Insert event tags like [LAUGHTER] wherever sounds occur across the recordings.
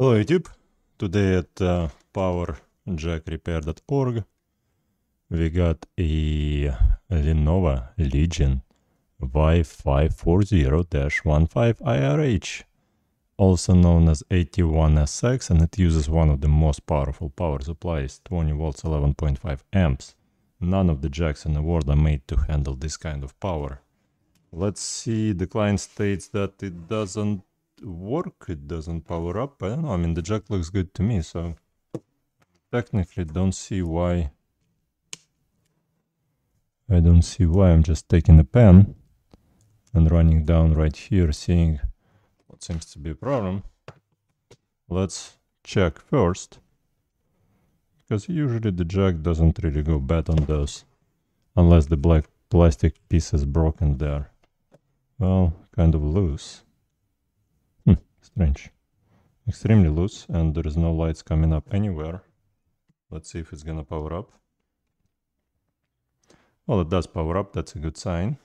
Hello YouTube, today at uh, powerjackrepair.org we got a Lenovo Legion Y540-15IRH, also known as 81SX and it uses one of the most powerful power supplies, 20 volts 11.5 amps. None of the jacks in the world are made to handle this kind of power. Let's see, the client states that it doesn't work, it doesn't power up. I don't know, I mean, the jack looks good to me, so technically don't see why. I don't see why, I'm just taking a pen and running down right here, seeing what seems to be a problem. Let's check first, because usually the jack doesn't really go bad on those, unless the black plastic piece is broken there. Well, kind of loose. Strange. Extremely loose and there is no lights coming up anywhere. Let's see if it's gonna power up. Well, it does power up, that's a good sign.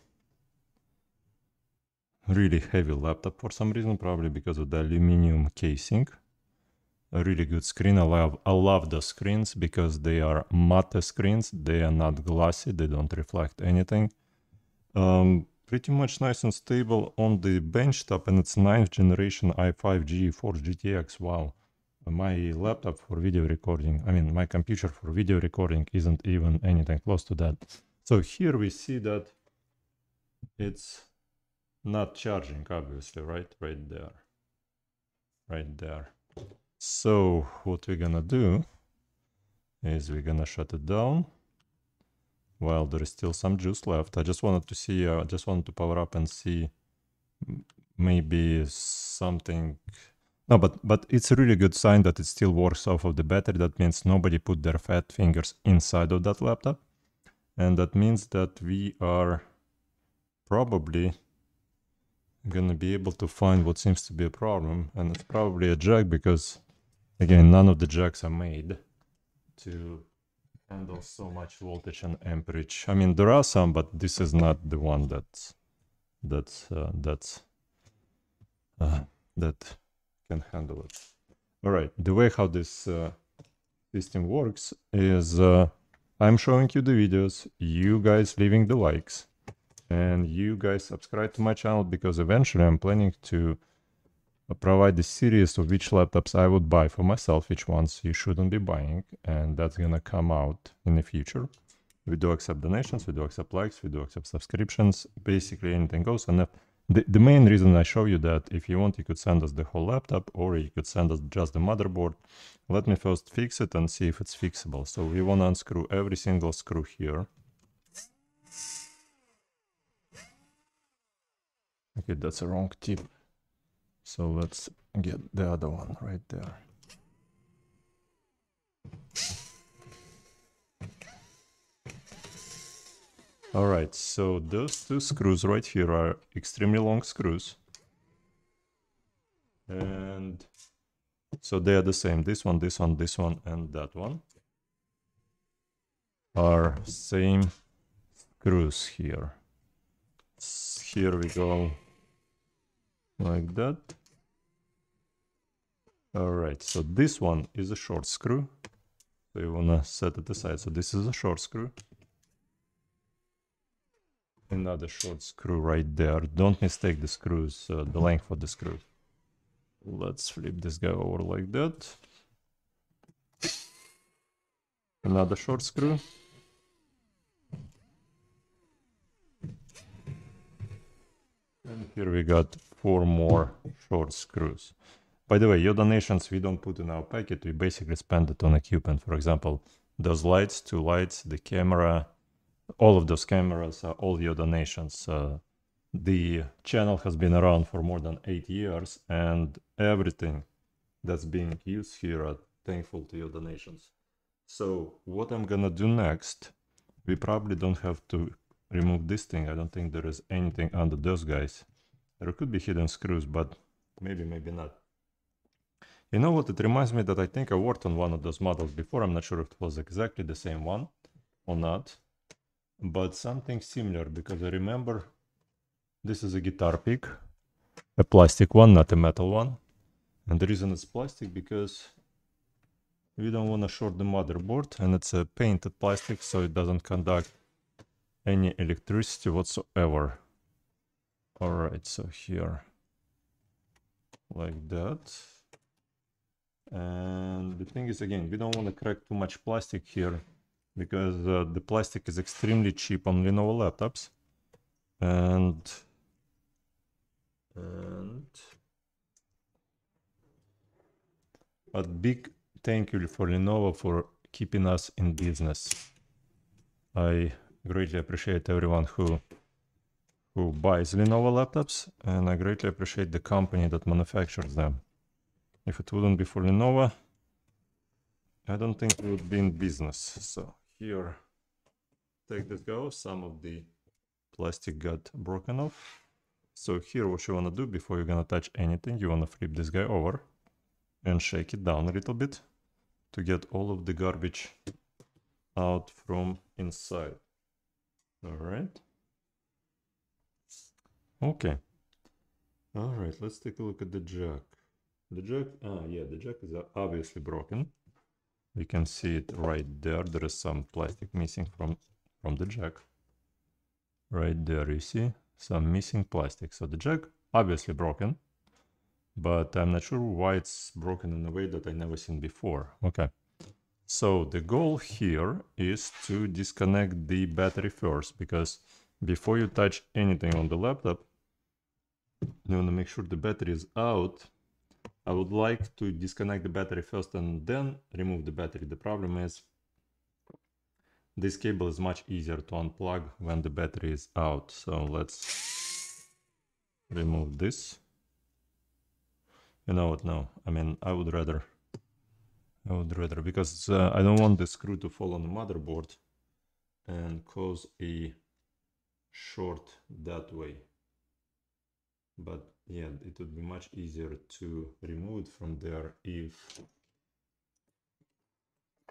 Really heavy laptop for some reason, probably because of the aluminum casing. A really good screen, I love, I love the screens because they are matte screens, they are not glossy. they don't reflect anything. Um, pretty much nice and stable on the benchtop and it's 9th generation i5 GeForce GTX. Wow, my laptop for video recording, I mean my computer for video recording isn't even anything close to that. So here we see that it's not charging obviously, right? Right there, right there. So what we're gonna do is we're gonna shut it down. Well, there is still some juice left. I just wanted to see, I uh, just wanted to power up and see maybe something no, but but it's a really good sign that it still works off of the battery. That means nobody put their fat fingers inside of that laptop. And that means that we are probably gonna be able to find what seems to be a problem. And it's probably a jack because again, none of the jacks are made to handle so much voltage and amperage. I mean, there are some, but this is not the one that that uh, uh, that can handle it. All right. The way how this uh, system works is uh, I'm showing you the videos, you guys leaving the likes, and you guys subscribe to my channel because eventually I'm planning to provide the series of which laptops I would buy for myself, which ones you shouldn't be buying, and that's gonna come out in the future. We do accept donations, we do accept likes, we do accept subscriptions, basically anything goes. And the, the main reason I show you that, if you want, you could send us the whole laptop or you could send us just the motherboard. Let me first fix it and see if it's fixable. So we wanna unscrew every single screw here. Okay, that's a wrong tip. So let's get the other one right there. All right, so those two screws right here are extremely long screws. And so they are the same. This one, this one, this one, and that one are same screws here. Here we go like that. All right, so this one is a short screw. So you wanna set it aside. So this is a short screw. Another short screw right there. Don't mistake the screws, uh, the length of the screw. Let's flip this guy over like that. Another short screw. And here we got four more short screws. By the way, your donations we don't put in our packet, we basically spend it on equipment. For example, those lights, two lights, the camera, all of those cameras are all your donations. Uh, the channel has been around for more than eight years and everything that's being used here are thankful to your donations. So what I'm gonna do next, we probably don't have to remove this thing. I don't think there is anything under those guys. There could be hidden screws, but maybe, maybe not. You know what? It reminds me that I think I worked on one of those models before. I'm not sure if it was exactly the same one or not, but something similar because I remember this is a guitar pick, a plastic one, not a metal one. And the reason it's plastic because we don't want to short the motherboard and it's a painted plastic so it doesn't conduct any electricity whatsoever. All right, so here like that. And the thing is, again, we don't want to crack too much plastic here because uh, the plastic is extremely cheap on Lenovo laptops. And, and, but big thank you for Lenovo for keeping us in business. I greatly appreciate everyone who who buys Lenovo laptops, and I greatly appreciate the company that manufactures them. If it wouldn't be for Lenovo, I don't think we would be in business. So here, take this go. Some of the plastic got broken off. So here what you want to do before you're going to touch anything, you want to flip this guy over and shake it down a little bit to get all of the garbage out from inside. All right. Okay. All right, let's take a look at the jack. The jack, ah, yeah, the jack is obviously broken. We can see it right there. There is some plastic missing from, from the jack. Right there, you see some missing plastic. So the jack obviously broken, but I'm not sure why it's broken in a way that I never seen before. Okay. So the goal here is to disconnect the battery first, because before you touch anything on the laptop, you want to make sure the battery is out. I would like to disconnect the battery first and then remove the battery. The problem is this cable is much easier to unplug when the battery is out. So let's remove this. You know what? No, I mean, I would rather, I would rather, because uh, I don't want the screw to fall on the motherboard and cause a short that way but yeah it would be much easier to remove it from there if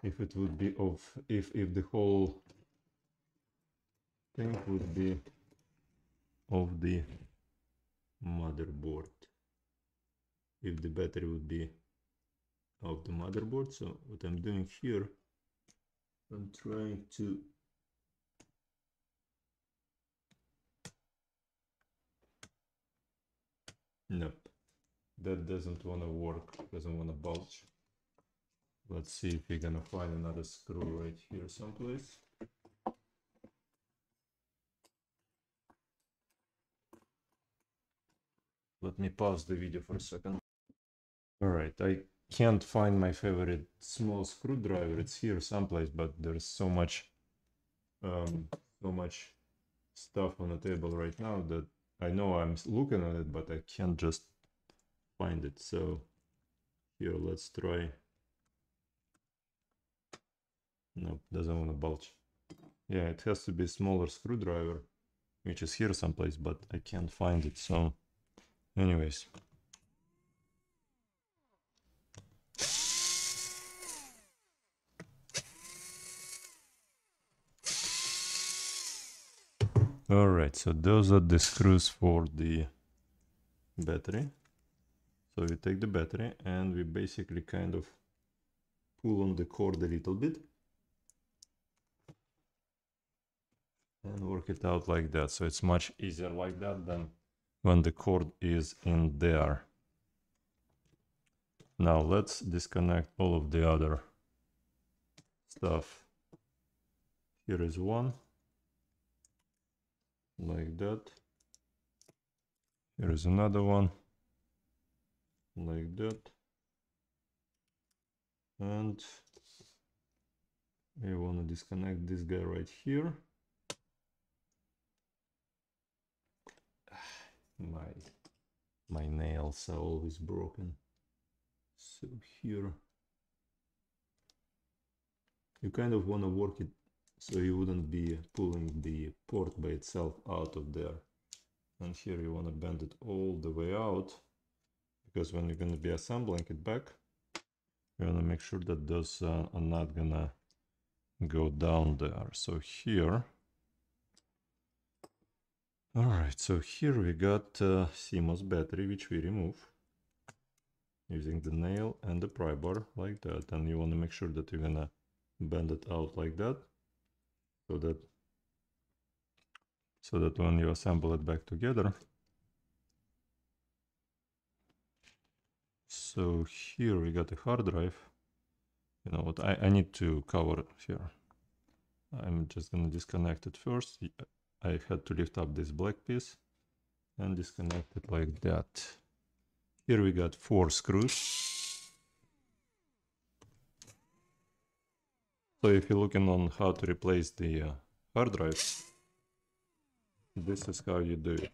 if it would be of if if the whole thing would be of the motherboard if the battery would be of the motherboard so what i'm doing here i'm trying to Nope. That doesn't want to work, doesn't want to bulge. Let's see if we're going to find another screw right here someplace. Let me pause the video for a second. All right, I can't find my favorite small screwdriver. It's here someplace, but there's so much, um, so much stuff on the table right now that I know I'm looking at it, but I can't just find it. So here, let's try. Nope, doesn't want to bulge. Yeah, it has to be smaller screwdriver, which is here someplace, but I can't find it. So anyways, all right so those are the screws for the battery so we take the battery and we basically kind of pull on the cord a little bit and work it out like that so it's much easier like that than when the cord is in there now let's disconnect all of the other stuff here is one like that here is another one like that and I want to disconnect this guy right here [SIGHS] my my nails are always broken so here you kind of want to work it so you wouldn't be pulling the port by itself out of there and here you want to bend it all the way out because when you're going to be assembling it back you want to make sure that those uh, are not gonna go down there so here all right so here we got uh, CMOS battery which we remove using the nail and the pry bar like that and you want to make sure that you're gonna bend it out like that so that so that when you assemble it back together so here we got a hard drive you know what I, I need to cover here I'm just gonna disconnect it first I had to lift up this black piece and disconnect it like that here we got four screws So if you're looking on how to replace the uh, hard drive, this is how you do it.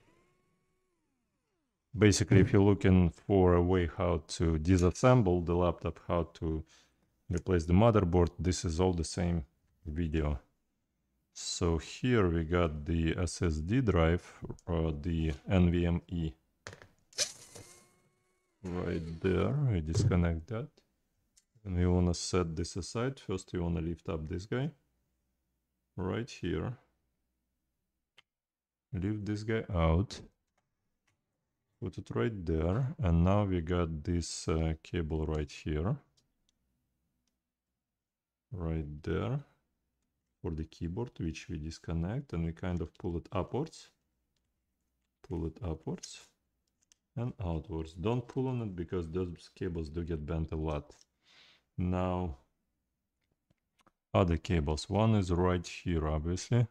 Basically, if you're looking for a way how to disassemble the laptop, how to replace the motherboard, this is all the same video. So here we got the SSD drive, or the NVMe. Right there, we disconnect that and we want to set this aside. First, we want to lift up this guy right here. Lift this guy out. Put it right there. And now we got this uh, cable right here. Right there for the keyboard, which we disconnect and we kind of pull it upwards. Pull it upwards and outwards. Don't pull on it because those cables do get bent a lot. Now, other cables. One is right here, obviously.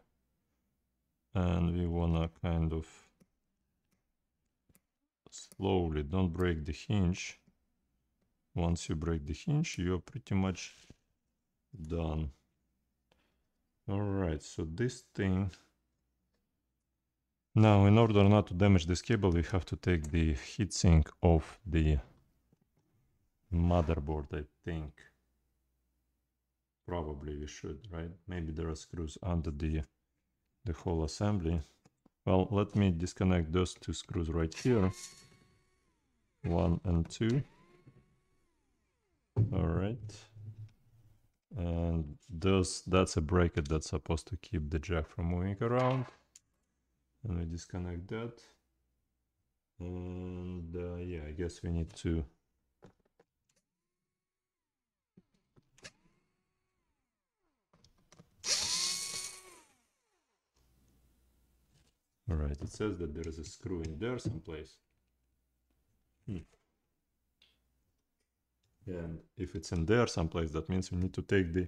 And we wanna kind of slowly, don't break the hinge. Once you break the hinge, you're pretty much done. All right, so this thing. Now, in order not to damage this cable, we have to take the heatsink off the motherboard, I think. Probably we should, right? Maybe there are screws under the, the whole assembly. Well, let me disconnect those two screws right here. One and two. All right. And those, that's a bracket that's supposed to keep the jack from moving around. And we disconnect that. And uh, yeah, I guess we need to All right, it says that there is a screw in there someplace. Hmm. And if it's in there someplace, that means we need to take the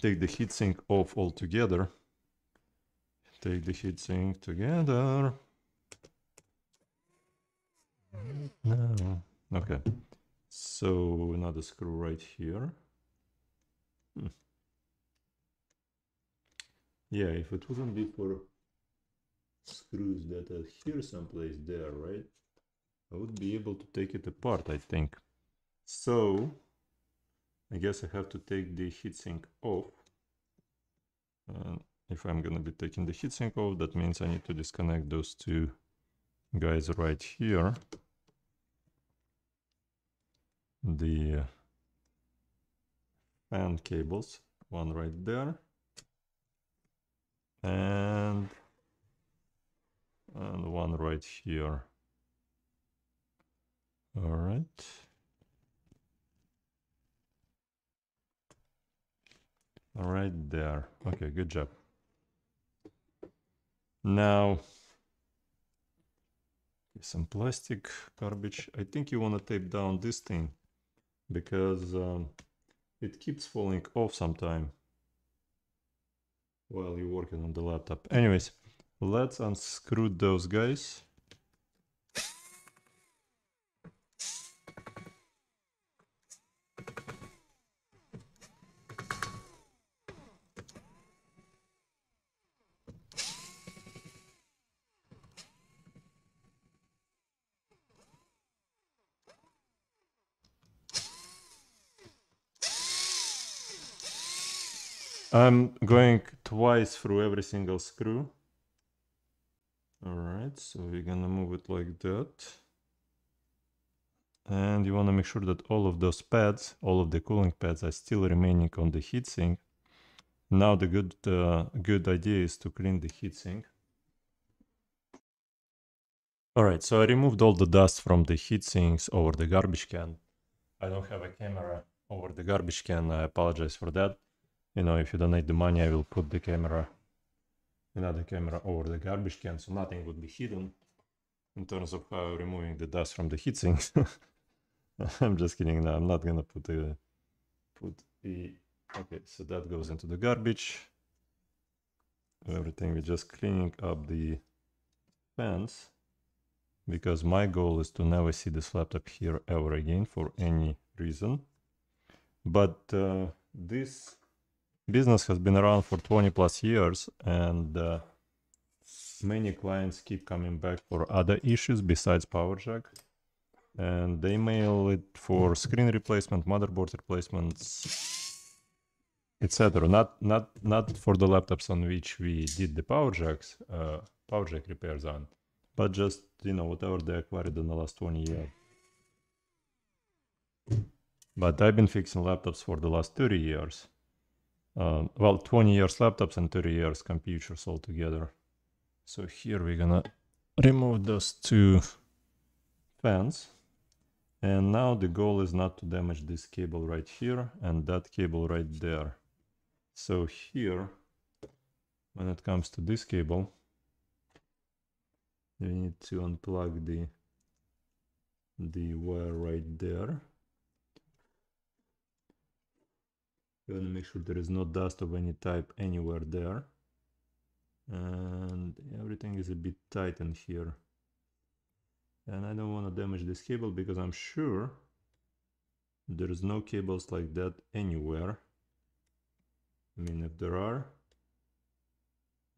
take the heatsink off altogether. Take the heatsink together. No. Okay. So another screw right here. Hmm. Yeah, if it wouldn't be for screws that are here someplace there, right? I would be able to take it apart, I think. So, I guess I have to take the heatsink off. And if I'm gonna be taking the heatsink off, that means I need to disconnect those two guys right here. The uh, fan cables, one right there. And and one right here. All right. Right there. Okay, good job. Now, some plastic garbage. I think you want to tape down this thing because um, it keeps falling off sometime while you're working on the laptop. Anyways, Let's unscrew those guys. I'm going twice through every single screw all right so we're gonna move it like that and you want to make sure that all of those pads all of the cooling pads are still remaining on the heatsink now the good uh, good idea is to clean the heatsink all right so i removed all the dust from the heatsinks over the garbage can i don't have a camera over the garbage can i apologize for that you know if you donate the money i will put the camera another camera over the garbage can so nothing would be hidden in terms of removing the dust from the heatsinks. [LAUGHS] I'm just kidding. I'm not gonna put the put the. okay. So that goes into the garbage. Everything we're just cleaning up the fans because my goal is to never see this laptop here ever again for any reason. But uh, this business has been around for 20 plus years and uh, many clients keep coming back for other issues besides PowerJack. And they mail it for screen replacement, motherboard replacements, etc. Not not not for the laptops on which we did the jacks uh, PowerJack repairs on, but just you know whatever they acquired in the last 20 years. But I've been fixing laptops for the last 30 years. Uh, well, 20 years laptops and 30 years computers all together. So here we're gonna remove those two fans. And now the goal is not to damage this cable right here and that cable right there. So here, when it comes to this cable, we need to unplug the the wire right there You want to make sure there is no dust of any type anywhere there. And everything is a bit tight in here. And I don't want to damage this cable because I'm sure there is no cables like that anywhere. I mean, if there are,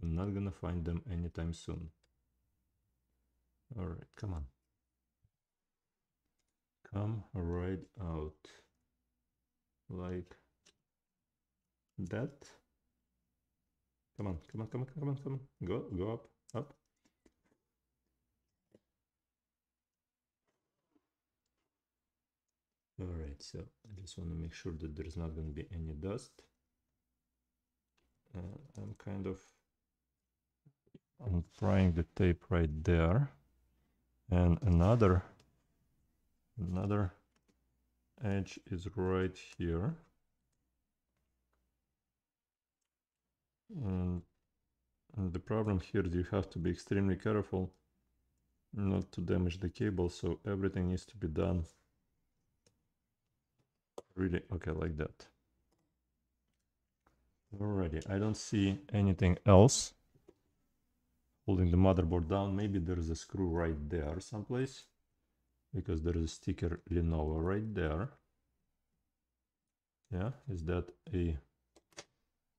I'm not gonna find them anytime soon. Alright, come on. Come right out. Like that. Come on, come on, come on, come on, come on. Go, go up, up. All right, so I just want to make sure that there's not going to be any dust. Uh, I'm kind of I'm trying the tape right there. And another, another edge is right here. and, the problem here is you have to be extremely careful not to damage the cable so everything needs to be done really okay like that alrighty I don't see anything else holding the motherboard down maybe there's a screw right there someplace because there is a sticker Lenovo right there yeah is that a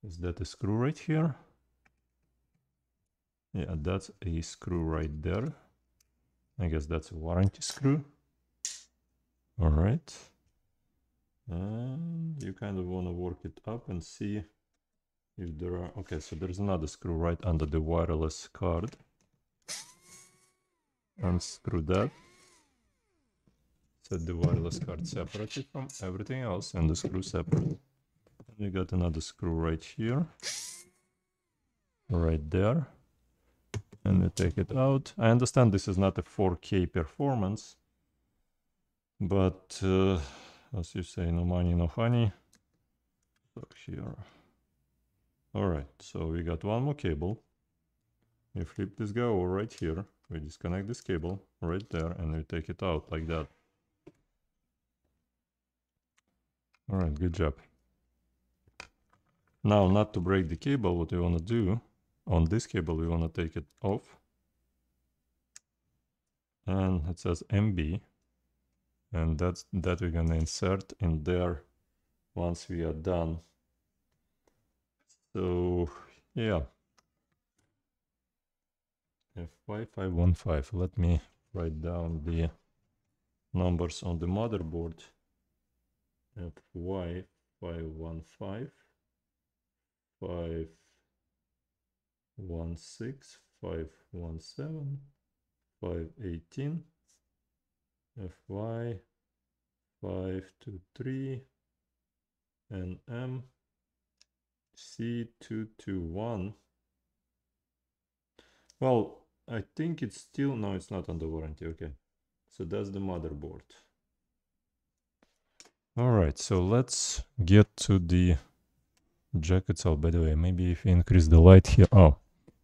is that a screw right here yeah that's a screw right there i guess that's a warranty screw all right and you kind of want to work it up and see if there are okay so there's another screw right under the wireless card unscrew that set the wireless card separately from everything else and the screw separate we got another screw right here right there and we take it out i understand this is not a 4k performance but uh, as you say no money no honey Look here all right so we got one more cable We flip this guy over right here we disconnect this cable right there and we take it out like that all right good job now, not to break the cable, what we want to do on this cable, we want to take it off. And it says MB. And that's that we're going to insert in there once we are done. So, yeah. f wi let me write down the numbers on the motherboard. F515 five one six five one seven five eighteen fy five two three and m c two two one well i think it's still no it's not under warranty okay so that's the motherboard all right so let's get to the Jack itself, by the way, maybe if you increase the light here, oh,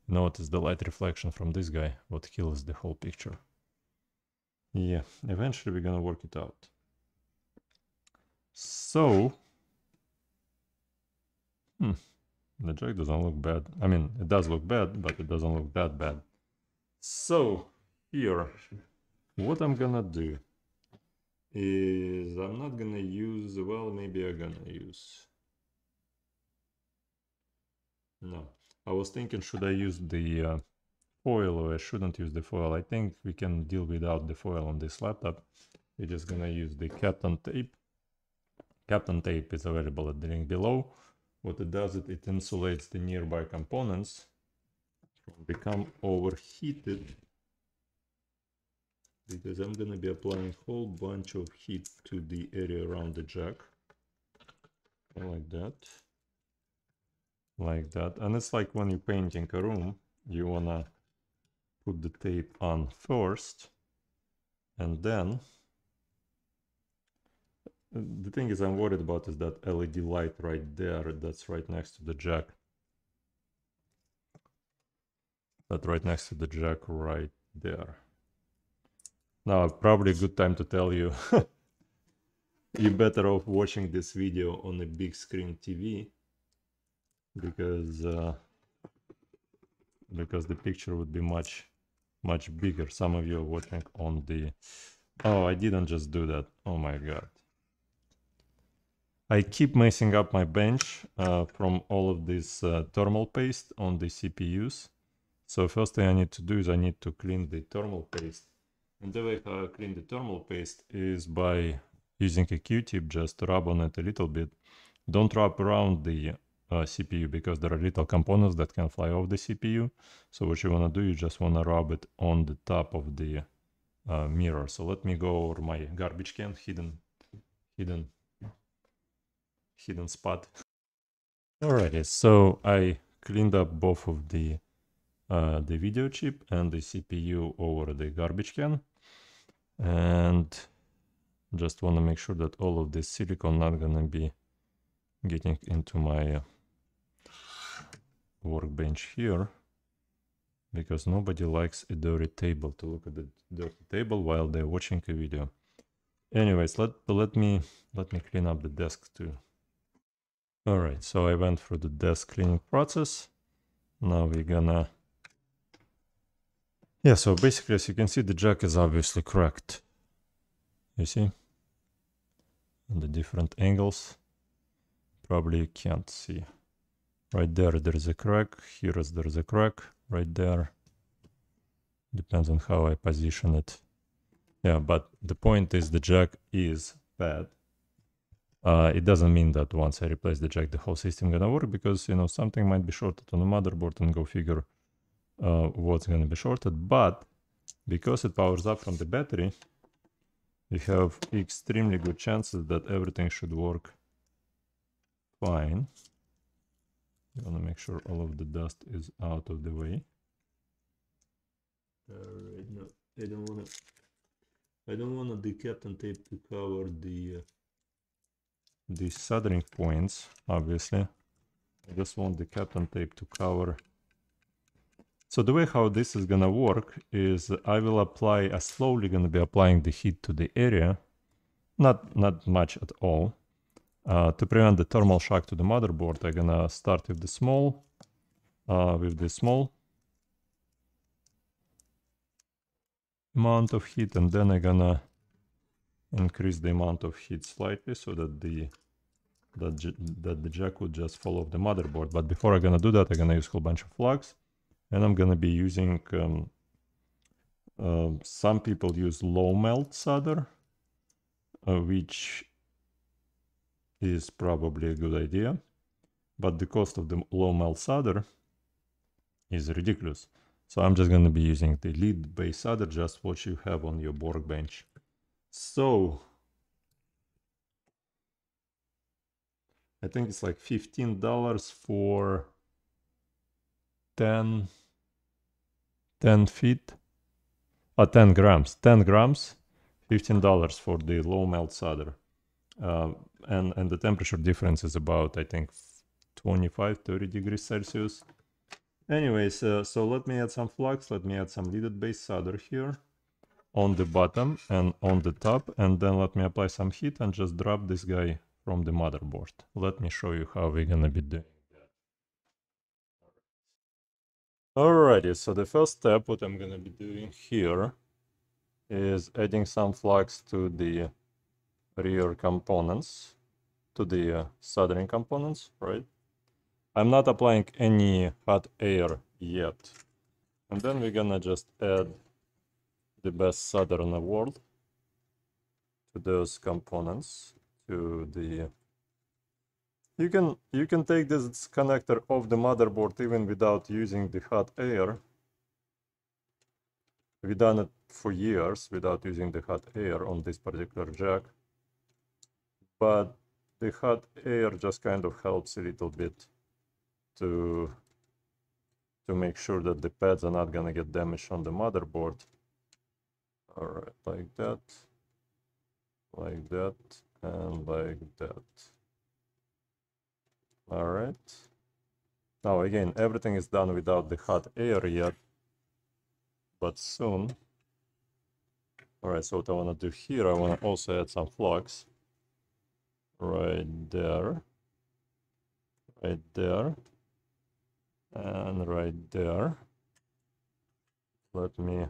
notice the light reflection from this guy, what kills the whole picture. Yeah, eventually we're gonna work it out. So, hmm, the jack doesn't look bad. I mean, it does look bad, but it doesn't look that bad. So, here, what I'm gonna do is I'm not gonna use, well, maybe I'm gonna use no, I was thinking, should I use the uh, foil or I shouldn't use the foil? I think we can deal without the foil on this laptop. We're just gonna use the captain tape. Captain tape is available at the link below. What it does, it, it insulates the nearby components from become overheated because I'm gonna be applying a whole bunch of heat to the area around the jack like that like that. And it's like when you're painting a room, you wanna put the tape on first and then the thing is I'm worried about is that LED light right there that's right next to the jack that right next to the jack right there now probably a good time to tell you [LAUGHS] you're better off watching this video on a big screen TV because uh, because the picture would be much much bigger. Some of you are watching on the oh I didn't just do that. Oh my god. I keep messing up my bench uh, from all of this uh, thermal paste on the CPUs. So first thing I need to do is I need to clean the thermal paste. And the way how I clean the thermal paste is by using a Q-tip, just rub on it a little bit. Don't rub around the uh, CPU because there are little components that can fly off the CPU. So what you want to do, you just want to rub it on the top of the uh, mirror. So let me go over my garbage can, hidden, hidden, hidden spot. Alrighty, so I cleaned up both of the uh, the video chip and the CPU over the garbage can. And just want to make sure that all of this silicon not gonna be getting into my uh, workbench here because nobody likes a dirty table to look at the dirty table while they're watching a video. Anyways, let let me let me clean up the desk too. All right, so I went through the desk cleaning process. Now we're gonna yeah, so basically, as you can see, the jack is obviously cracked. You see? And the different angles. Probably you can't see. Right there, there's a crack. Here is there's a crack. Right there. Depends on how I position it. Yeah, but the point is the jack is bad. Uh, it doesn't mean that once I replace the jack, the whole system gonna work because, you know, something might be shorted on the motherboard and go figure uh, what's gonna be shorted. But because it powers up from the battery, you have extremely good chances that everything should work fine. You want to make sure all of the dust is out of the way. Alright, uh, no, I don't want to... I don't want the captain tape to cover the... Uh, the soldering points, obviously. I just want the captain tape to cover so the way how this is gonna work is I will apply, I'm slowly gonna be applying the heat to the area, not, not much at all. Uh, to prevent the thermal shock to the motherboard, I'm gonna start with the small, uh, with the small amount of heat, and then I'm gonna increase the amount of heat slightly so that the that, that the jack would just fall off the motherboard. But before I'm gonna do that, I'm gonna use a whole bunch of flux, and I'm gonna be using. Um, uh, some people use low melt solder, uh, which is probably a good idea, but the cost of the low melt solder is ridiculous. So I'm just going to be using the lead base solder, just what you have on your workbench. So I think it's like $15 for 10, 10 feet, or uh, 10 grams, 10 grams, $15 for the low melt solder uh, and and the temperature difference is about I think 25 30 degrees Celsius anyways uh, so let me add some flux let me add some leaded base solder here on the bottom and on the top and then let me apply some heat and just drop this guy from the motherboard let me show you how we're gonna be doing Alrighty, so the first step, what I'm gonna be doing here is adding some flux to the rear components to the uh, soldering components, right? I'm not applying any hot air yet. And then we're gonna just add the best solder in the world to those components, to the... You can, you can take this connector off the motherboard even without using the hot air. We've done it for years without using the hot air on this particular jack but the hot air just kind of helps a little bit to to make sure that the pads are not going to get damaged on the motherboard. All right, like that, like that, and like that. All right. Now again, everything is done without the hot air yet, but soon. All right, so what I want to do here, I want to also add some flux right there, right there, and right there. Let me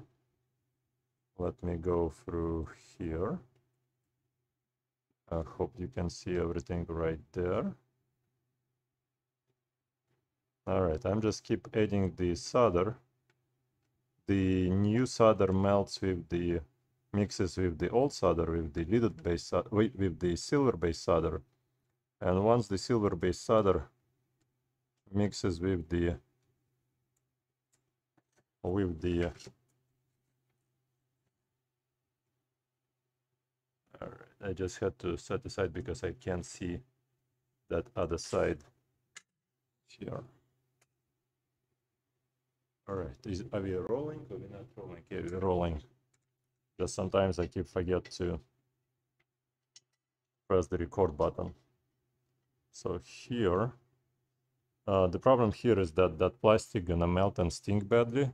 let me go through here. I hope you can see everything right there. All right, I'm just keep adding the solder. The new solder melts with the mixes with the old solder, with the leaded base, with the silver base solder. And once the silver base solder mixes with the with the all right, I just had to set aside because I can't see that other side here. All right, is, are we rolling? Are we not rolling? Okay, we're rolling because sometimes I keep forget to press the record button. So here, uh, the problem here is that that plastic gonna melt and stink badly.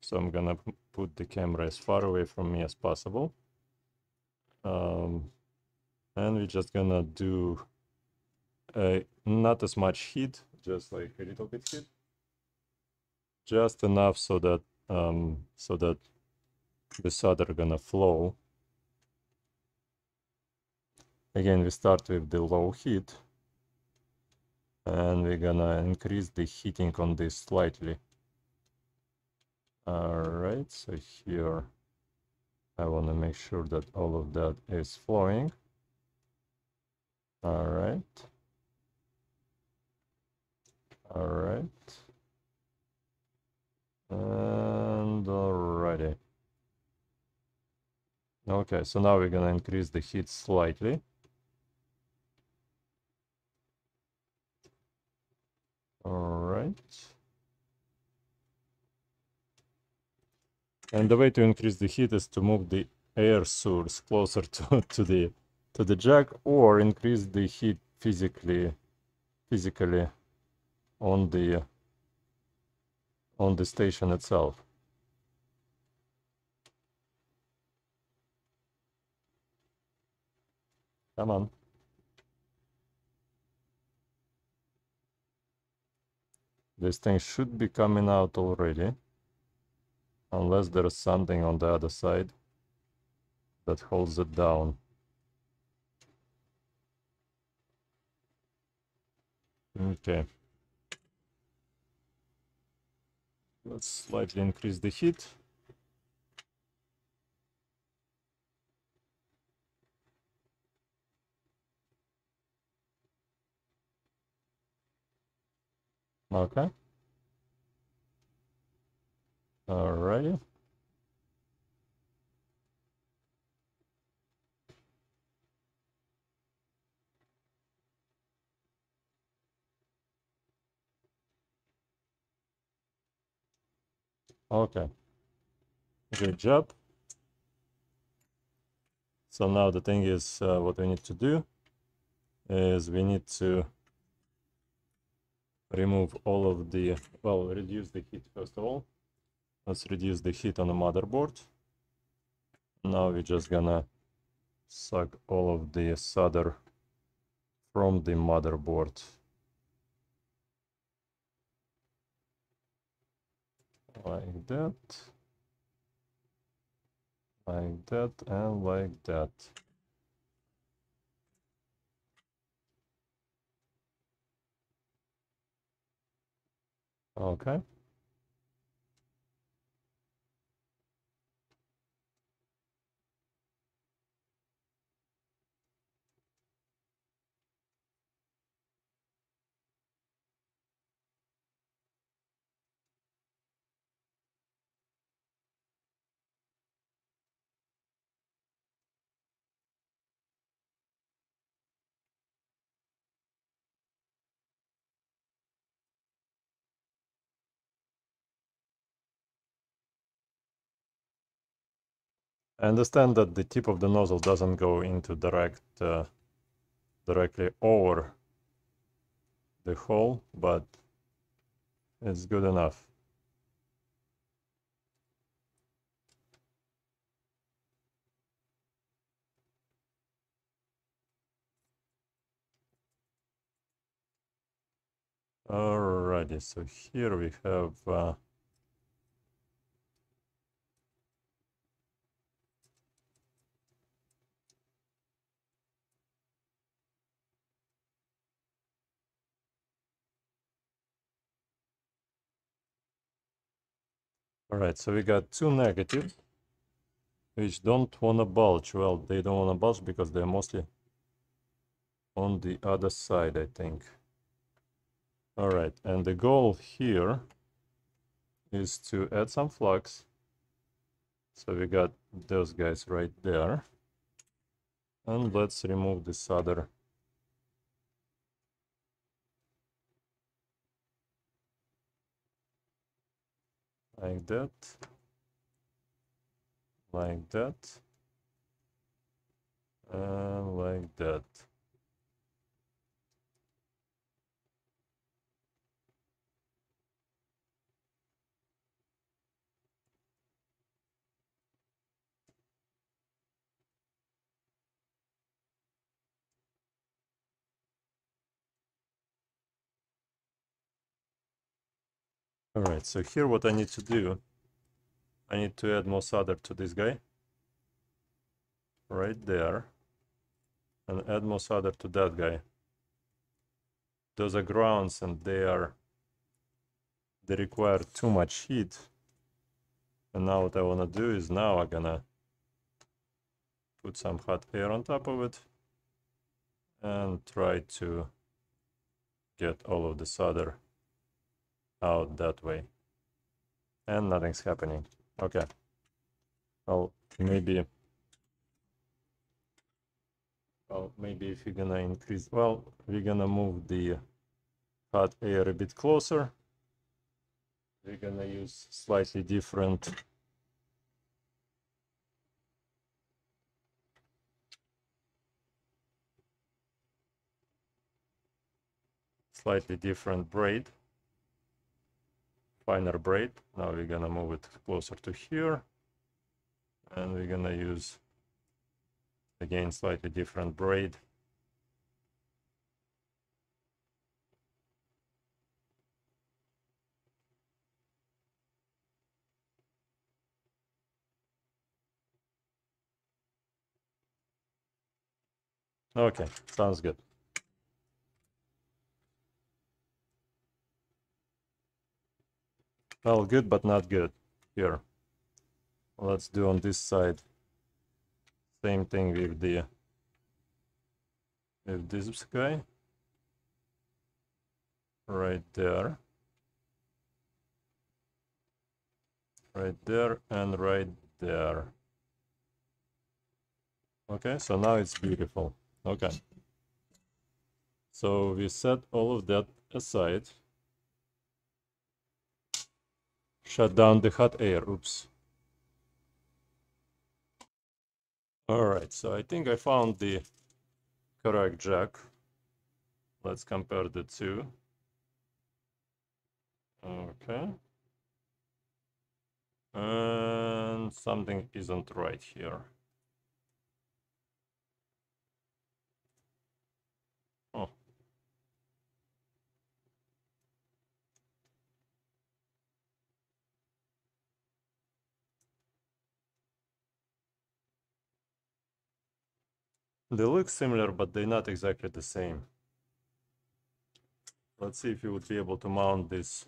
So I'm gonna put the camera as far away from me as possible. Um, and we're just gonna do not as much heat, just like a little bit heat. Just enough so that um, so that this other gonna flow. Again, we start with the low heat. And we're gonna increase the heating on this slightly. Alright, so here I want to make sure that all of that is flowing. Alright. Alright. And alrighty. Okay, so now we're gonna increase the heat slightly. All right. And the way to increase the heat is to move the air source closer [LAUGHS] to, to the to the jack or increase the heat physically physically on the on the station itself. Come on. This thing should be coming out already. Unless there is something on the other side that holds it down. Okay. Let's slightly increase the heat. Okay. All righty. Okay. Good job. So now the thing is uh, what we need to do is we need to remove all of the, well, reduce the heat first of all. Let's reduce the heat on the motherboard. Now we're just gonna suck all of the solder from the motherboard. Like that. Like that and like that. Okay I understand that the tip of the nozzle doesn't go into direct uh, directly over the hole, but it's good enough. Alrighty, so here we have uh, All right, so we got two negative, which don't want to bulge. Well, they don't want to bulge because they're mostly on the other side, I think. All right, and the goal here is to add some flux. So we got those guys right there. And let's remove this other like that, like that, and uh, like that. All right, so here what I need to do, I need to add solder to this guy. Right there. And add solder to that guy. Those are grounds and they are, they require too much heat. And now what I want to do is now I'm gonna put some hot air on top of it and try to get all of the solder out that way. And nothing's happening. Okay. Well, maybe... Well, maybe if you're gonna increase... Well, we're gonna move the hot air a bit closer. We're gonna use slightly different slightly different braid finer braid. Now we're gonna move it closer to here. And we're gonna use, again, slightly different braid. Okay, sounds good. Well, good, but not good. Here. Let's do on this side. Same thing with the... With this guy. Right there. Right there and right there. Okay, so now it's beautiful. Okay. So we set all of that aside. shut down the hot air. Oops. All right, so I think I found the correct jack. Let's compare the two. Okay. And something isn't right here. They look similar, but they're not exactly the same. Let's see if you would be able to mount this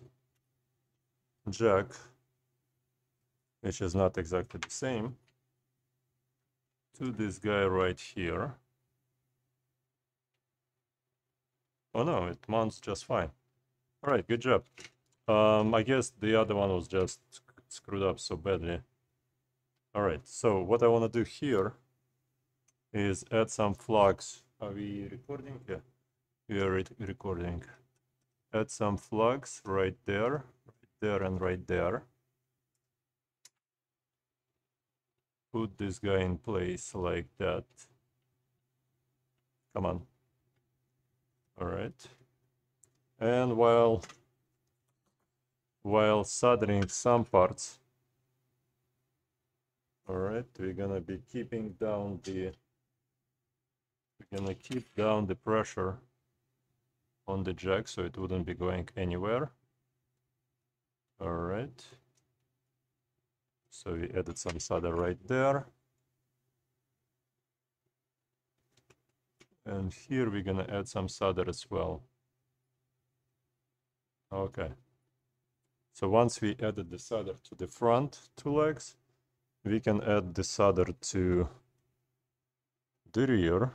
jack, which is not exactly the same, to this guy right here. Oh no, it mounts just fine. All right, good job. Um, I guess the other one was just screwed up so badly. All right, so what I want to do here is add some flux. Are we recording? Yeah, we are re recording. Add some flux right there, right there and right there. Put this guy in place like that. Come on. All right. And while while soldering some parts, all right, we're gonna be keeping down the we're gonna keep down the pressure on the jack so it wouldn't be going anywhere. All right. So we added some solder right there. And here we're gonna add some solder as well. Okay. So once we added the solder to the front two legs, we can add the solder to the rear.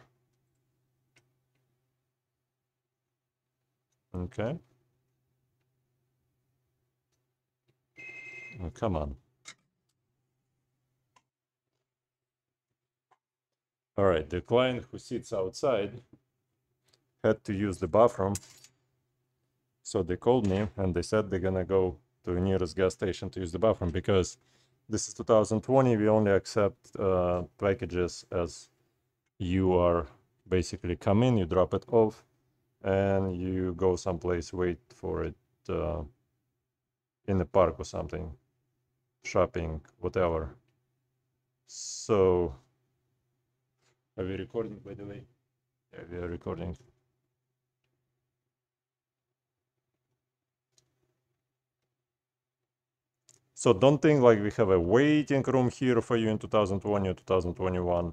Okay. Oh, come on. All right, the client who sits outside had to use the bathroom. So they called me and they said they're gonna go to the nearest gas station to use the bathroom because this is 2020, we only accept uh, packages as you are basically coming. you drop it off, and you go someplace, wait for it uh, in the park or something, shopping, whatever. So, are we recording by the way? Yeah, we are recording. So don't think like we have a waiting room here for you in 2020 or 2021.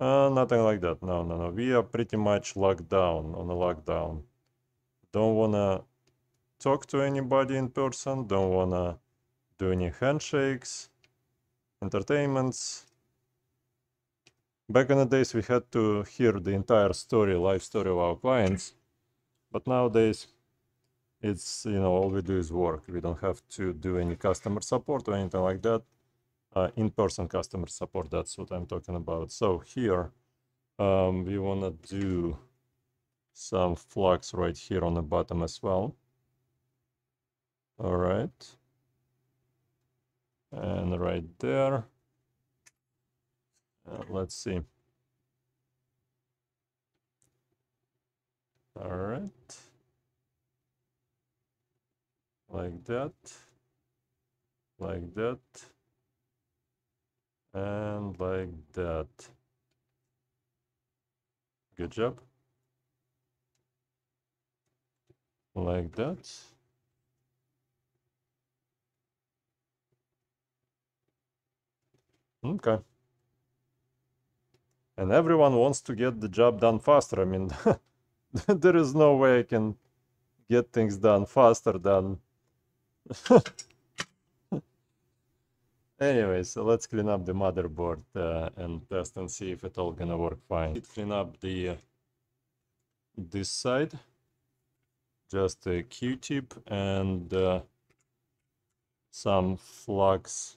Uh, nothing like that. No, no, no. We are pretty much locked down on a lockdown. Don't wanna talk to anybody in person. Don't wanna do any handshakes, entertainments. Back in the days, we had to hear the entire story, life story of our clients. But nowadays, it's, you know, all we do is work. We don't have to do any customer support or anything like that uh, in-person customer support. That's what I'm talking about. So here um, we want to do some flux right here on the bottom as well. All right. And right there. Uh, let's see. All right. Like that. Like that. And like that. Good job. Like that. Okay. And everyone wants to get the job done faster. I mean, [LAUGHS] there is no way I can get things done faster than [LAUGHS] Anyway, so let's clean up the motherboard uh, and test and see if it all gonna work fine. Clean up the this side, just a Q-tip and uh, some flux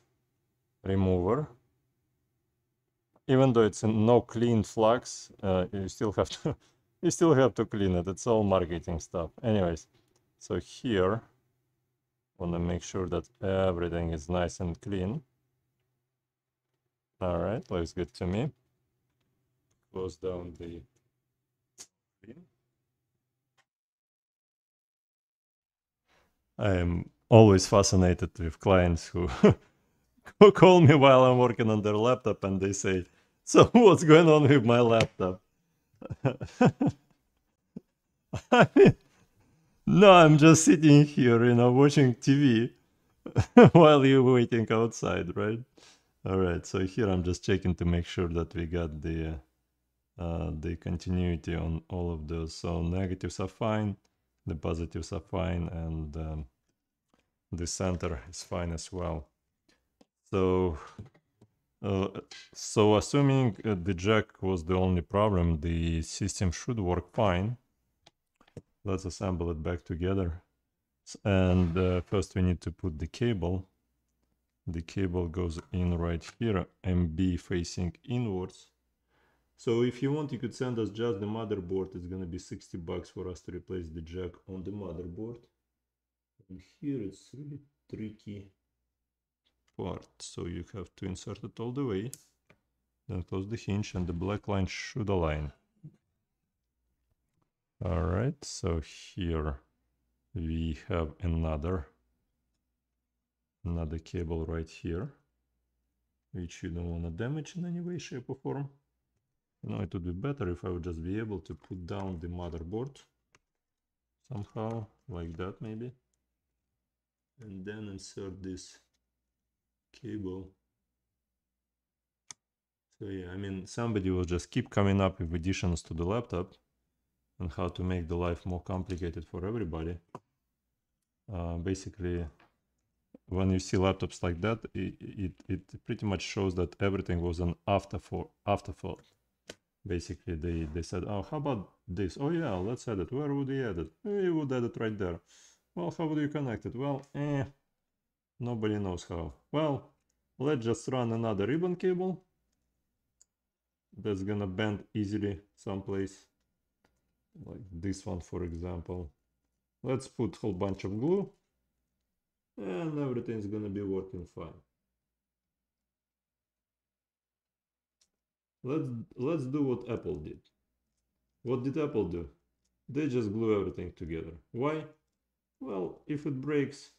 remover. Even though it's no clean flux, uh, you still have [LAUGHS] to you still have to clean it. It's all marketing stuff. Anyways, so here, wanna make sure that everything is nice and clean. All right, looks good to me. Close down the screen. I am always fascinated with clients [LAUGHS] who call me while I'm working on their laptop and they say, so what's going on with my laptop? [LAUGHS] I mean, no, I'm just sitting here, you know, watching TV [LAUGHS] while you're waiting outside, right? All right, so here I'm just checking to make sure that we got the uh, the continuity on all of those. So negatives are fine, the positives are fine, and um, the center is fine as well. So, uh, so assuming uh, the jack was the only problem, the system should work fine. Let's assemble it back together. And uh, first we need to put the cable the cable goes in right here MB facing inwards so if you want you could send us just the motherboard it's gonna be 60 bucks for us to replace the jack on the motherboard and here it's really tricky part so you have to insert it all the way then close the hinge and the black line should align all right so here we have another another cable right here, which you don't want to damage in any way, shape or form. You know, it would be better if I would just be able to put down the motherboard somehow, like that maybe. And then insert this cable. So yeah, I mean, somebody will just keep coming up with additions to the laptop and how to make the life more complicated for everybody. Uh, basically, when you see laptops like that, it, it, it pretty much shows that everything was an afterthought. afterthought. Basically, they, they said, oh, how about this? Oh, yeah, let's add it. Where would you add it? you eh, would add it right there. Well, how would you connect it? Well, eh, nobody knows how. Well, let's just run another ribbon cable. That's gonna bend easily someplace. Like this one, for example. Let's put a whole bunch of glue and everything's gonna be working fine. Let's, let's do what Apple did. What did Apple do? They just glue everything together. Why? Well, if it breaks,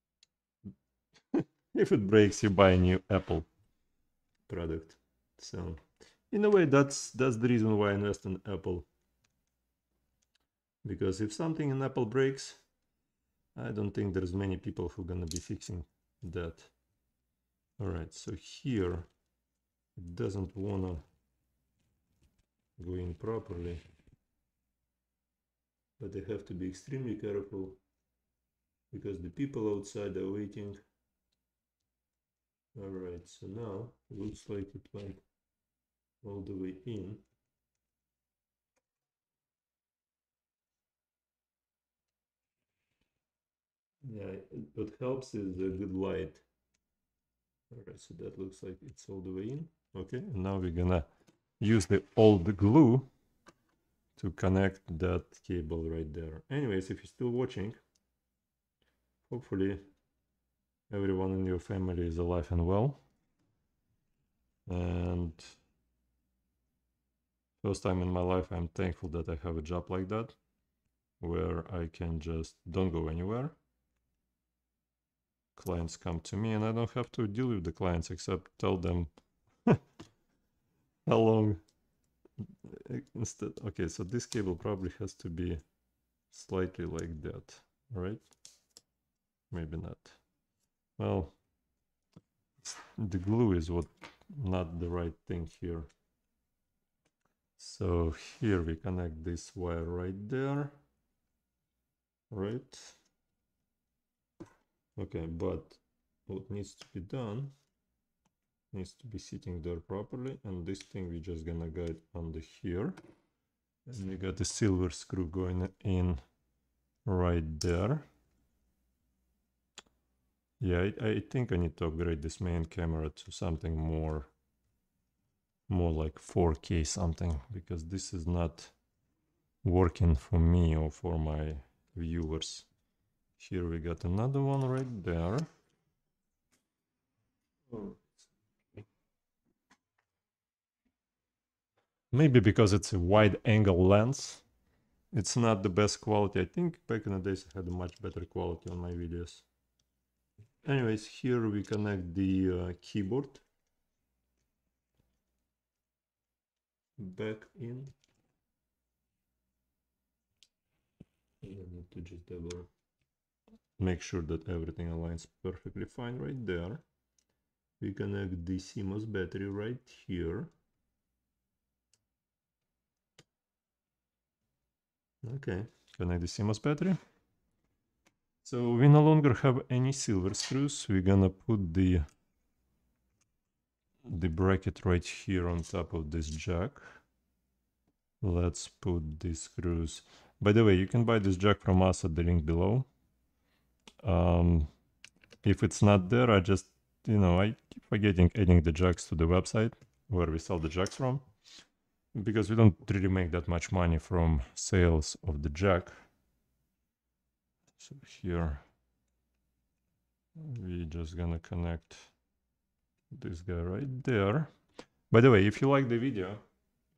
[LAUGHS] if it breaks, you buy a new Apple product. So, in a way, that's that's the reason why I invest in Apple. Because if something in Apple breaks, I don't think there's many people who are gonna be fixing that. All right, so here it doesn't wanna go in properly, but they have to be extremely careful because the people outside are waiting. All right, so now looks like it went all the way in. yeah, what helps is a good light. Alright, so that looks like it's all the way in. Okay, and now we're gonna use the old glue to connect that cable right there. Anyways, if you're still watching, hopefully everyone in your family is alive and well. And first time in my life, I'm thankful that I have a job like that, where I can just don't go anywhere clients come to me and I don't have to deal with the clients except tell them [LAUGHS] how long instead okay so this cable probably has to be slightly like that right maybe not well the glue is what not the right thing here so here we connect this wire right there right okay but what needs to be done needs to be sitting there properly and this thing we're just gonna guide under here and we got the silver screw going in right there yeah I, I think i need to upgrade this main camera to something more more like 4k something because this is not working for me or for my viewers here we got another one right there. Maybe because it's a wide angle lens, it's not the best quality. I think back in the days I had a much better quality on my videos. Anyways, here we connect the uh, keyboard back in. I need to just double make sure that everything aligns perfectly fine right there. We connect the CMOS battery right here. Okay, connect the CMOS battery. So we no longer have any silver screws. We're gonna put the the bracket right here on top of this jack. Let's put the screws. By the way, you can buy this jack from us at the link below. Um, if it's not there, I just, you know, I keep forgetting adding the jacks to the website where we sell the jacks from because we don't really make that much money from sales of the jack. So here we just gonna connect this guy right there. By the way, if you like the video,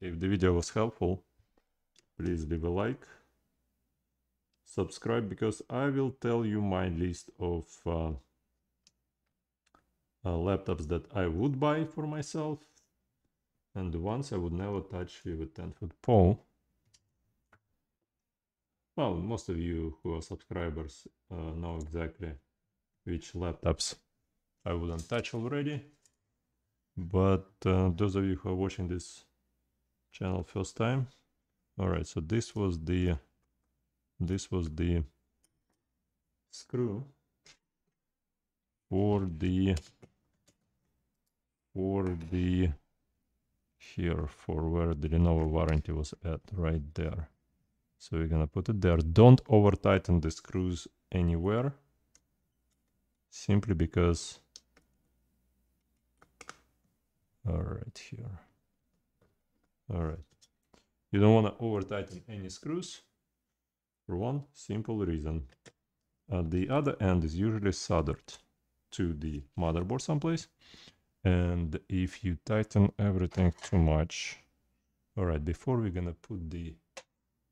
if the video was helpful, please leave a like subscribe because I will tell you my list of uh, uh, laptops that I would buy for myself and the ones I would never touch with a 10 foot pole. Well, most of you who are subscribers uh, know exactly which laptops I wouldn't touch already. But uh, those of you who are watching this channel first time, all right, so this was the this was the screw for the for the here for where the Lenovo warranty was at right there so we're gonna put it there don't over tighten the screws anywhere simply because all right here all right you don't want to over tighten any screws for one simple reason. Uh, the other end is usually soldered to the motherboard someplace. And if you tighten everything too much, all right, before we're gonna put the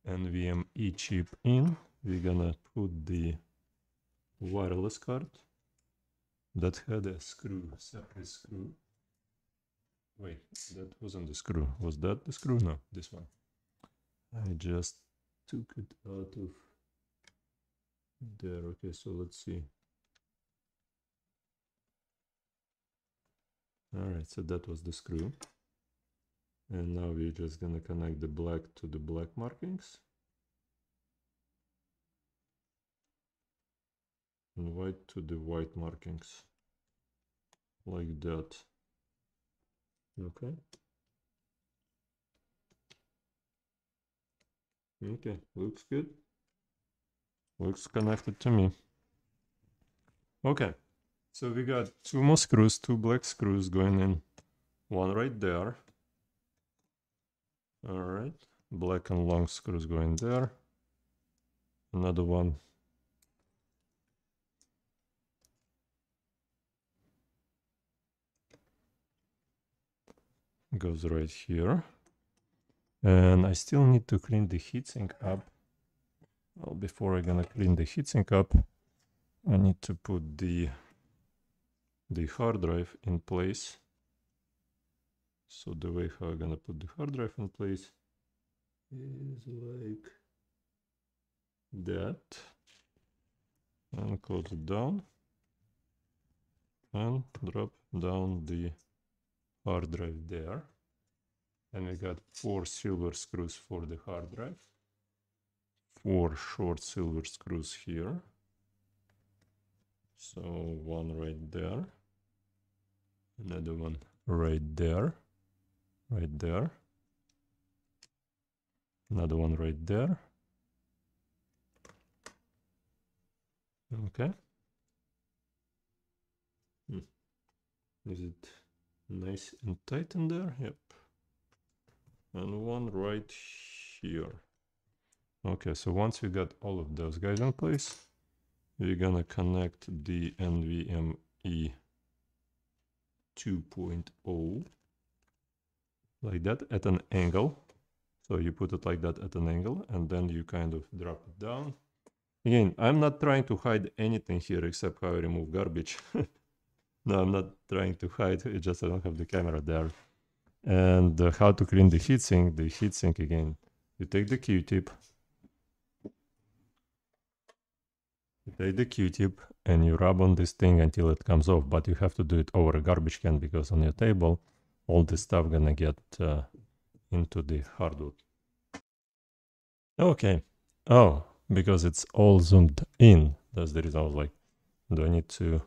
NVMe chip in, we're gonna put the wireless card that had a screw, separate screw. Wait, that wasn't the screw. Was that the screw? No, this one. I just took it out of there. Okay, so let's see. All right, so that was the screw. And now we're just going to connect the black to the black markings. And white to the white markings. Like that. Okay. Okay, looks good. Looks connected to me. Okay, so we got two more screws, two black screws going in. One right there. Alright, black and long screws going there. Another one goes right here. Uh, and I still need to clean the heatsink up. Well, before I'm gonna clean the heatsink up, I need to put the the hard drive in place. So the way how I'm gonna put the hard drive in place is like that and close it down and drop down the hard drive there and we got four silver screws for the hard drive four short silver screws here so one right there another one right there right there another one right there okay hmm. is it nice and tight in there yep and one right here. Okay, so once we got all of those guys in place, we're gonna connect the NVMe 2.0 like that at an angle. So you put it like that at an angle and then you kind of drop it down. Again, I'm not trying to hide anything here except how I remove garbage. [LAUGHS] no, I'm not trying to hide, it's just I don't have the camera there. And uh, how to clean the heatsink, the heatsink again. You take the Q-tip. You take the Q-tip and you rub on this thing until it comes off. But you have to do it over a garbage can because on your table, all this stuff gonna get uh, into the hardwood. Okay. Oh, because it's all zoomed in. That's the reason I was like, do I need to...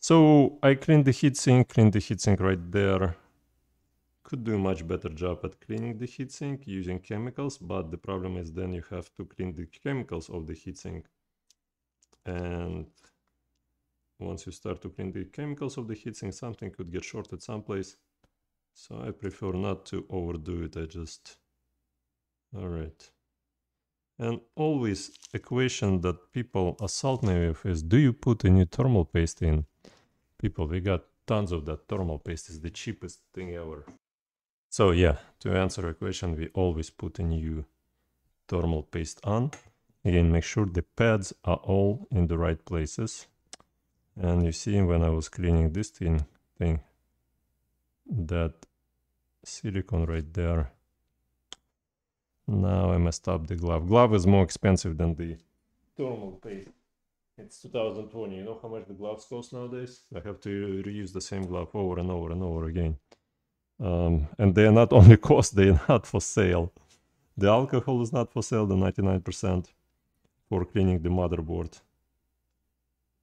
So I cleaned the heatsink, cleaned the heatsink right there could do a much better job at cleaning the heatsink using chemicals, but the problem is then you have to clean the chemicals of the heatsink. And once you start to clean the chemicals of the heatsink, something could get shorted someplace. So I prefer not to overdo it, I just... Alright. And always a question that people assault me with is, do you put a new thermal paste in? People, we got tons of that thermal paste, is the cheapest thing ever. So yeah, to answer a question, we always put a new thermal paste on. Again, make sure the pads are all in the right places. And you see, when I was cleaning this thing, thing that silicone right there. Now I messed up the glove. Glove is more expensive than the thermal paste. It's 2020. You know how much the gloves cost nowadays? I have to reuse the same glove over and over and over again. Um, and they are not [LAUGHS] only cost, they are not for sale. The alcohol is not for sale, the 99% for cleaning the motherboard.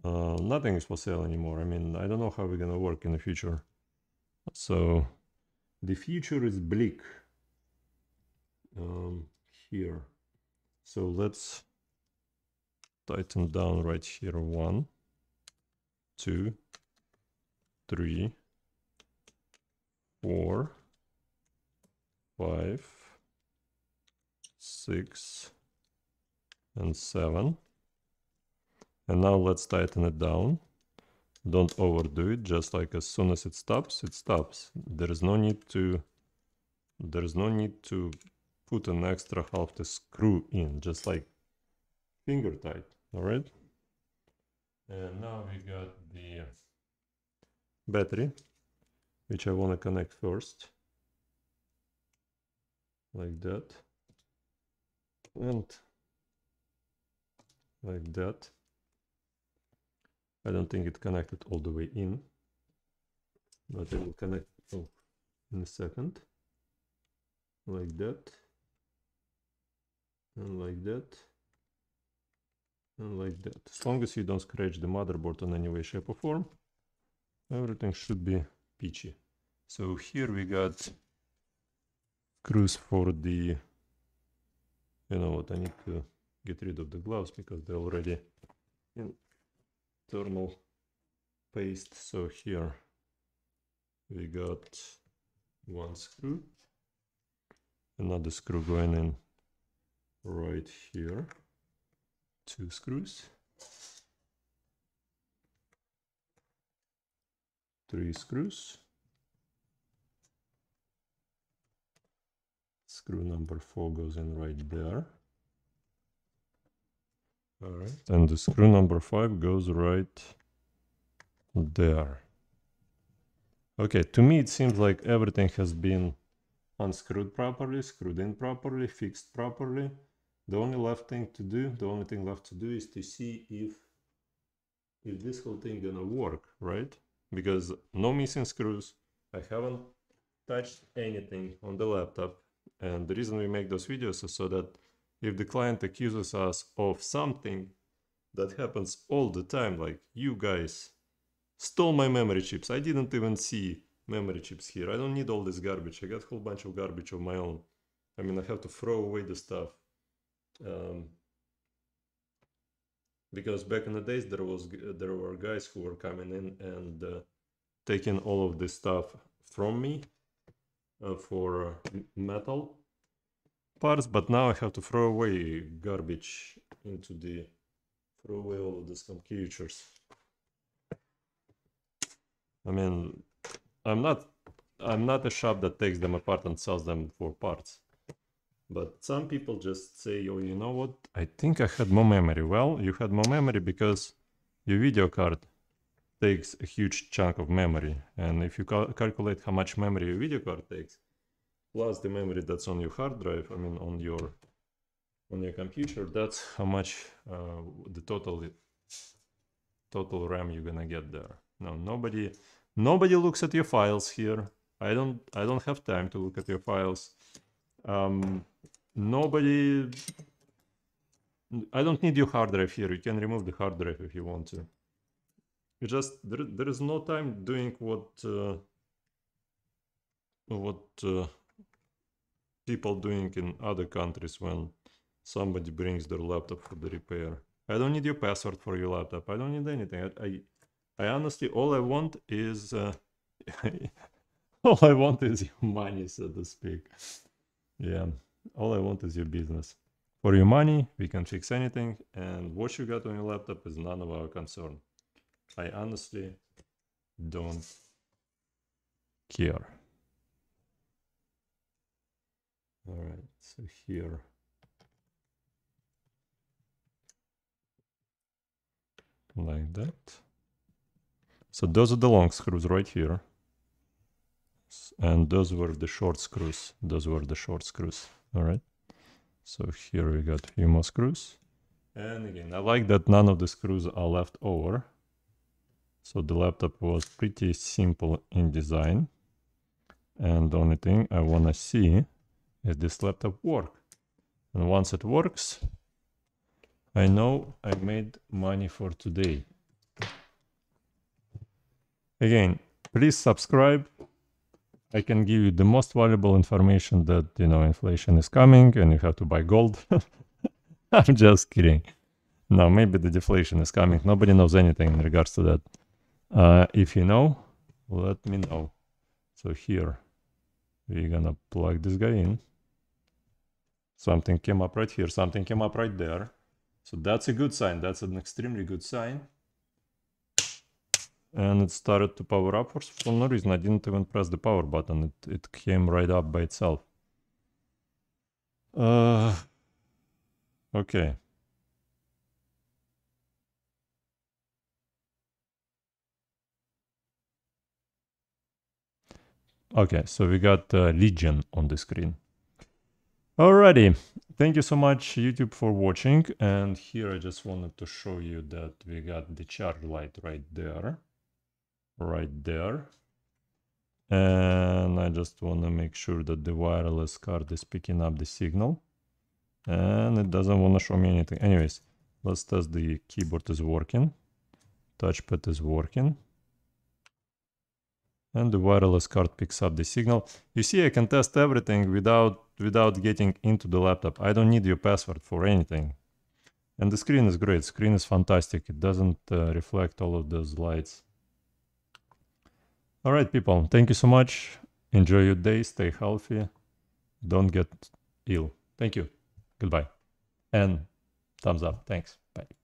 Uh, nothing is for sale anymore. I mean, I don't know how we're gonna work in the future. So the future is bleak um, here. So let's tighten down right here. One, two, three, four, five, six, and seven. And now let's tighten it down. Don't overdo it, just like as soon as it stops, it stops. There is no need to there is no need to put an extra half the screw in, just like finger tight, alright? And now we got the battery which I want to connect first like that and like that I don't think it connected all the way in but it will connect oh, in a second like that and like that and like that as long as you don't scratch the motherboard in any way shape or form everything should be peachy. So here we got screws for the, you know what, I need to get rid of the gloves because they're already in thermal paste. So here we got one screw, another screw going in right here, two screws. three screws. Screw number four goes in right there. All right. And the screw number five goes right there. Okay, to me it seems like everything has been unscrewed properly, screwed in properly, fixed properly. The only left thing to do, the only thing left to do is to see if if this whole thing gonna work, right? because no missing screws, I haven't touched anything on the laptop. And the reason we make those videos is so that if the client accuses us of something that happens all the time, like you guys stole my memory chips, I didn't even see memory chips here. I don't need all this garbage. I got a whole bunch of garbage of my own. I mean, I have to throw away the stuff. Um, because back in the days there was there were guys who were coming in and uh, taking all of this stuff from me uh, for uh, metal parts but now i have to throw away garbage into the throw away all of these computers i mean i'm not i'm not a shop that takes them apart and sells them for parts but some people just say, oh, you know what? I think I had more memory. Well, you had more memory because your video card takes a huge chunk of memory. And if you cal calculate how much memory your video card takes, plus the memory that's on your hard drive, I mean, on your on your computer, that's how much uh, the total total RAM you're gonna get there. No, nobody nobody looks at your files here. I don't I don't have time to look at your files. Um, nobody... I don't need your hard drive here. You can remove the hard drive if you want to. You just... There, there is no time doing what... Uh, what uh, people doing in other countries when somebody brings their laptop for the repair. I don't need your password for your laptop. I don't need anything. I, I, I honestly, all I want is, uh, [LAUGHS] all I want is your money, so to speak. Yeah, all I want is your business. For your money, we can fix anything, and what you got on your laptop is none of our concern. I honestly don't care. All right, so here. Like that. So those are the long screws right here and those were the short screws those were the short screws all right so here we got a few more screws and again i like that none of the screws are left over so the laptop was pretty simple in design and the only thing i want to see is this laptop work and once it works i know i made money for today again please subscribe I can give you the most valuable information that, you know, inflation is coming and you have to buy gold. [LAUGHS] I'm just kidding. No, maybe the deflation is coming. Nobody knows anything in regards to that. Uh, if you know, let me know. So here, we're gonna plug this guy in. Something came up right here, something came up right there. So that's a good sign. That's an extremely good sign and it started to power up for some reason. I didn't even press the power button. It, it came right up by itself. Uh, okay. Okay, so we got uh, Legion on the screen. Alrighty, thank you so much YouTube for watching and here I just wanted to show you that we got the charge light right there right there. And I just want to make sure that the wireless card is picking up the signal. And it doesn't want to show me anything. Anyways, let's test the keyboard is working. Touchpad is working. And the wireless card picks up the signal. You see, I can test everything without, without getting into the laptop. I don't need your password for anything. And the screen is great. Screen is fantastic. It doesn't uh, reflect all of those lights. All right, people, thank you so much. Enjoy your day, stay healthy, don't get ill. Thank you. Goodbye. And thumbs up. Thanks.